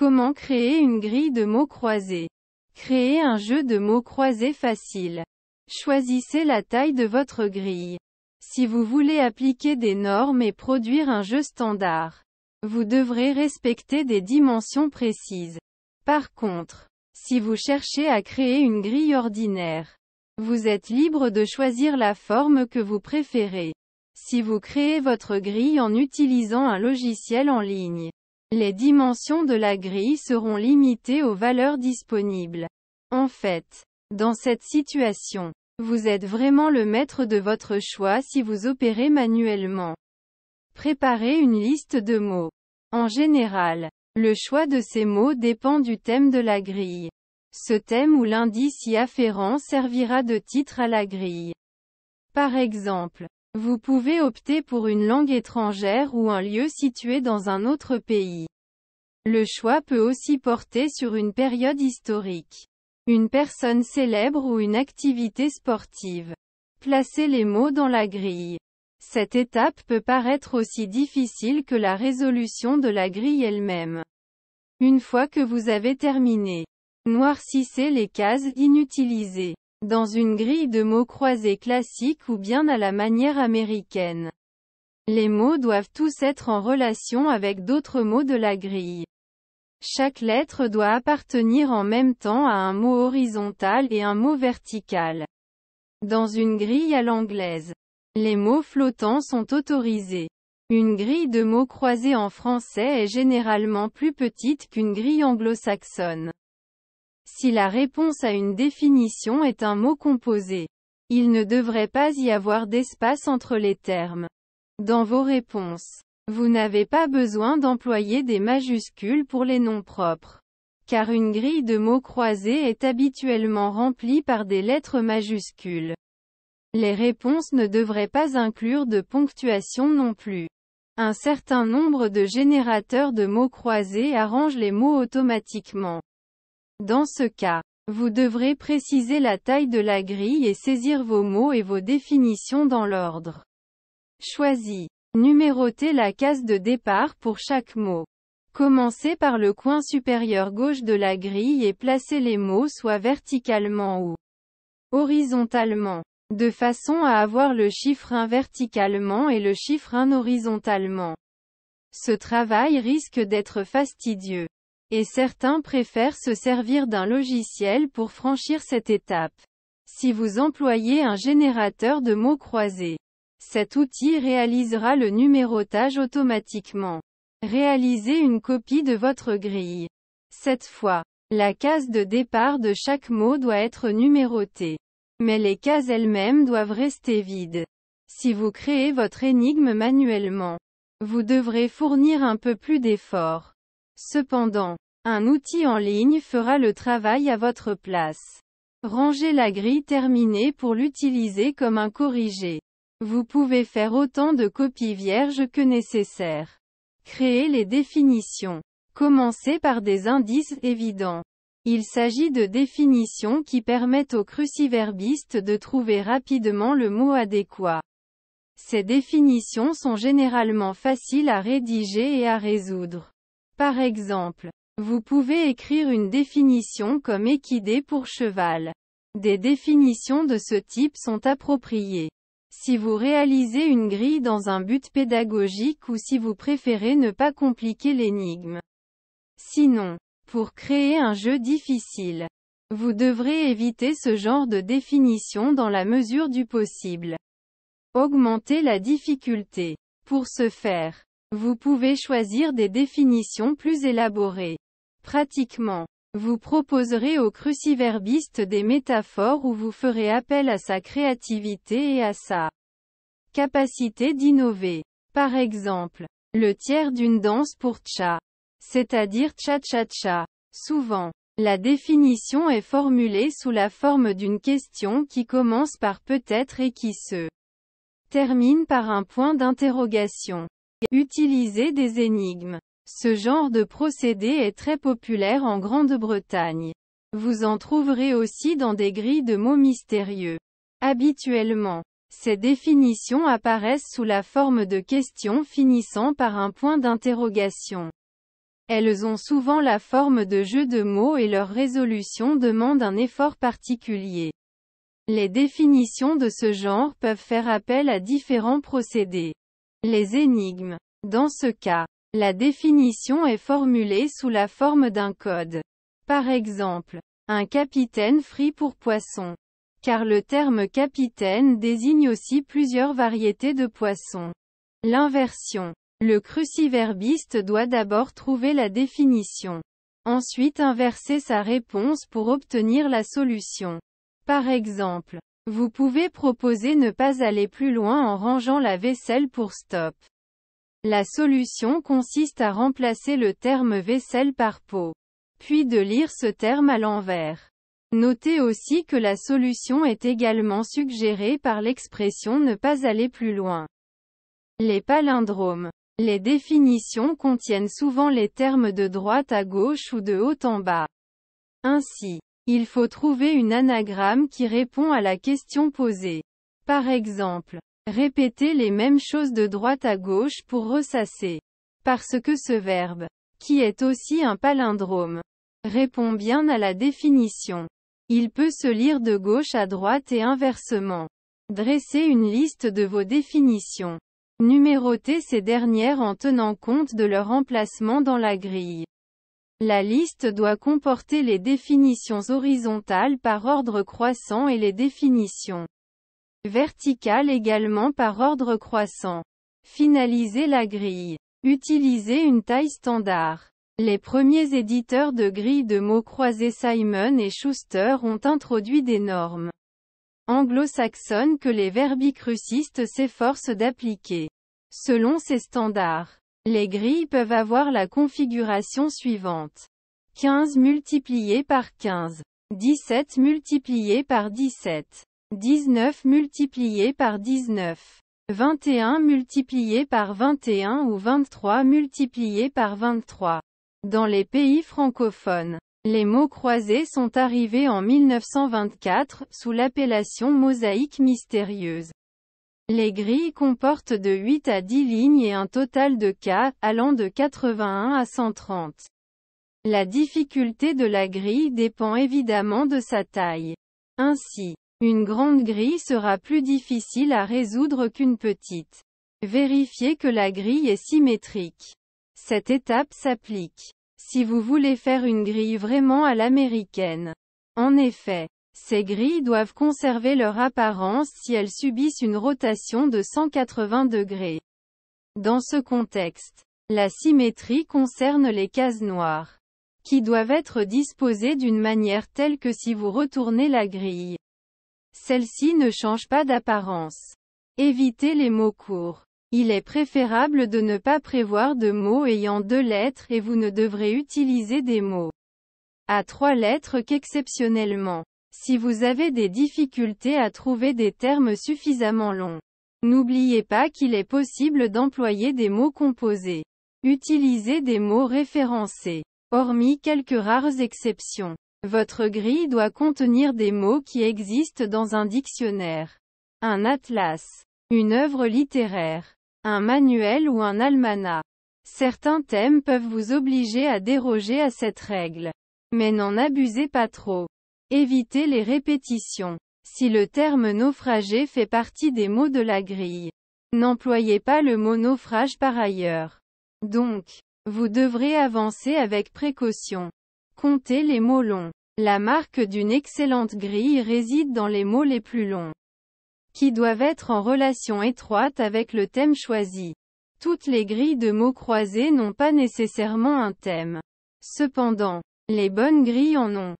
Comment créer une grille de mots croisés Créer un jeu de mots croisés facile. Choisissez la taille de votre grille. Si vous voulez appliquer des normes et produire un jeu standard, vous devrez respecter des dimensions précises. Par contre, si vous cherchez à créer une grille ordinaire, vous êtes libre de choisir la forme que vous préférez. Si vous créez votre grille en utilisant un logiciel en ligne, les dimensions de la grille seront limitées aux valeurs disponibles. En fait, dans cette situation, vous êtes vraiment le maître de votre choix si vous opérez manuellement. Préparez une liste de mots. En général, le choix de ces mots dépend du thème de la grille. Ce thème ou l'indice y afférent servira de titre à la grille. Par exemple, vous pouvez opter pour une langue étrangère ou un lieu situé dans un autre pays. Le choix peut aussi porter sur une période historique, une personne célèbre ou une activité sportive. Placez les mots dans la grille. Cette étape peut paraître aussi difficile que la résolution de la grille elle-même. Une fois que vous avez terminé, noircissez les cases inutilisées dans une grille de mots croisés classique ou bien à la manière américaine. Les mots doivent tous être en relation avec d'autres mots de la grille. Chaque lettre doit appartenir en même temps à un mot horizontal et un mot vertical. Dans une grille à l'anglaise, les mots flottants sont autorisés. Une grille de mots croisés en français est généralement plus petite qu'une grille anglo-saxonne. Si la réponse à une définition est un mot composé, il ne devrait pas y avoir d'espace entre les termes. Dans vos réponses, vous n'avez pas besoin d'employer des majuscules pour les noms propres. Car une grille de mots croisés est habituellement remplie par des lettres majuscules. Les réponses ne devraient pas inclure de ponctuation non plus. Un certain nombre de générateurs de mots croisés arrangent les mots automatiquement. Dans ce cas, vous devrez préciser la taille de la grille et saisir vos mots et vos définitions dans l'ordre. Choisis. Numérotez la case de départ pour chaque mot. Commencez par le coin supérieur gauche de la grille et placez les mots soit verticalement ou horizontalement, de façon à avoir le chiffre 1 verticalement et le chiffre 1 horizontalement. Ce travail risque d'être fastidieux. Et certains préfèrent se servir d'un logiciel pour franchir cette étape. Si vous employez un générateur de mots croisés, cet outil réalisera le numérotage automatiquement. Réalisez une copie de votre grille. Cette fois, la case de départ de chaque mot doit être numérotée. Mais les cases elles-mêmes doivent rester vides. Si vous créez votre énigme manuellement, vous devrez fournir un peu plus d'efforts. Cependant, un outil en ligne fera le travail à votre place. Rangez la grille terminée pour l'utiliser comme un corrigé. Vous pouvez faire autant de copies vierges que nécessaire. Créez les définitions. Commencez par des indices évidents. Il s'agit de définitions qui permettent aux cruciverbistes de trouver rapidement le mot adéquat. Ces définitions sont généralement faciles à rédiger et à résoudre. Par exemple, vous pouvez écrire une définition comme équidé pour cheval. Des définitions de ce type sont appropriées. Si vous réalisez une grille dans un but pédagogique ou si vous préférez ne pas compliquer l'énigme. Sinon, pour créer un jeu difficile, vous devrez éviter ce genre de définition dans la mesure du possible. Augmenter la difficulté. Pour ce faire, vous pouvez choisir des définitions plus élaborées. Pratiquement. Vous proposerez au cruciverbiste des métaphores ou vous ferez appel à sa créativité et à sa capacité d'innover. Par exemple, le tiers d'une danse pour tcha. c'est-à-dire tcha cha cha Souvent, la définition est formulée sous la forme d'une question qui commence par peut-être et qui se termine par un point d'interrogation. Utiliser des énigmes. Ce genre de procédé est très populaire en Grande-Bretagne. Vous en trouverez aussi dans des grilles de mots mystérieux. Habituellement, ces définitions apparaissent sous la forme de questions finissant par un point d'interrogation. Elles ont souvent la forme de jeux de mots et leur résolution demande un effort particulier. Les définitions de ce genre peuvent faire appel à différents procédés. Les énigmes. Dans ce cas, la définition est formulée sous la forme d'un code. Par exemple, un capitaine frit pour poisson. Car le terme capitaine désigne aussi plusieurs variétés de poissons. L'inversion. Le cruciverbiste doit d'abord trouver la définition. Ensuite inverser sa réponse pour obtenir la solution. Par exemple, vous pouvez proposer ne pas aller plus loin en rangeant la vaisselle pour stop. La solution consiste à remplacer le terme vaisselle par pot. Puis de lire ce terme à l'envers. Notez aussi que la solution est également suggérée par l'expression ne pas aller plus loin. Les palindromes. Les définitions contiennent souvent les termes de droite à gauche ou de haut en bas. Ainsi, il faut trouver une anagramme qui répond à la question posée. Par exemple, répéter les mêmes choses de droite à gauche pour ressasser. Parce que ce verbe, qui est aussi un palindrome, répond bien à la définition. Il peut se lire de gauche à droite et inversement. Dressez une liste de vos définitions. Numérotez ces dernières en tenant compte de leur emplacement dans la grille. La liste doit comporter les définitions horizontales par ordre croissant et les définitions verticales également par ordre croissant. Finaliser la grille. Utiliser une taille standard. Les premiers éditeurs de grilles de mots croisés Simon et Schuster ont introduit des normes anglo-saxonnes que les verbicrucistes s'efforcent d'appliquer. Selon ces standards, les grilles peuvent avoir la configuration suivante. 15 multiplié par 15. 17 multiplié par 17. 19 multiplié par 19. 21 multiplié par 21 ou 23 multiplié par 23. Dans les pays francophones, les mots croisés sont arrivés en 1924, sous l'appellation mosaïque mystérieuse. Les grilles comportent de 8 à 10 lignes et un total de cas, allant de 81 à 130. La difficulté de la grille dépend évidemment de sa taille. Ainsi, une grande grille sera plus difficile à résoudre qu'une petite. Vérifiez que la grille est symétrique. Cette étape s'applique si vous voulez faire une grille vraiment à l'américaine. En effet, ces grilles doivent conserver leur apparence si elles subissent une rotation de 180 degrés. Dans ce contexte, la symétrie concerne les cases noires, qui doivent être disposées d'une manière telle que si vous retournez la grille, celle-ci ne change pas d'apparence. Évitez les mots courts. Il est préférable de ne pas prévoir de mots ayant deux lettres et vous ne devrez utiliser des mots à trois lettres qu'exceptionnellement. Si vous avez des difficultés à trouver des termes suffisamment longs, n'oubliez pas qu'il est possible d'employer des mots composés. Utilisez des mots référencés. Hormis quelques rares exceptions, votre grille doit contenir des mots qui existent dans un dictionnaire, un atlas, une œuvre littéraire, un manuel ou un almanach. Certains thèmes peuvent vous obliger à déroger à cette règle. Mais n'en abusez pas trop. Évitez les répétitions. Si le terme naufragé fait partie des mots de la grille, n'employez pas le mot naufrage par ailleurs. Donc, vous devrez avancer avec précaution. Comptez les mots longs. La marque d'une excellente grille réside dans les mots les plus longs, qui doivent être en relation étroite avec le thème choisi. Toutes les grilles de mots croisés n'ont pas nécessairement un thème. Cependant, les bonnes grilles en ont.